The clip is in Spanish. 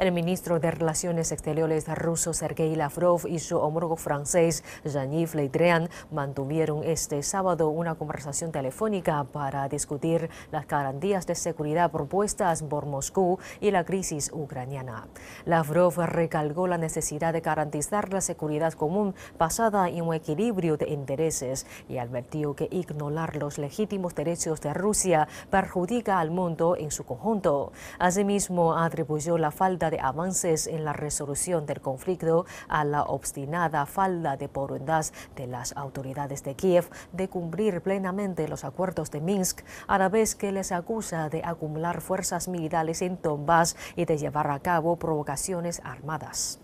El ministro de Relaciones Exteriores ruso Sergei Lavrov y su homólogo francés Jean-Yves Le Drian mantuvieron este sábado una conversación telefónica para discutir las garantías de seguridad propuestas por Moscú y la crisis ucraniana. Lavrov recalcó la necesidad de garantizar la seguridad común basada en un equilibrio de intereses y advirtió que ignorar los legítimos derechos de Rusia perjudica al mundo en su conjunto. Asimismo, atribuyó la falta de avances en la resolución del conflicto a la obstinada falda de porundas de las autoridades de Kiev de cumplir plenamente los acuerdos de Minsk, a la vez que les acusa de acumular fuerzas militares en Donbass y de llevar a cabo provocaciones armadas.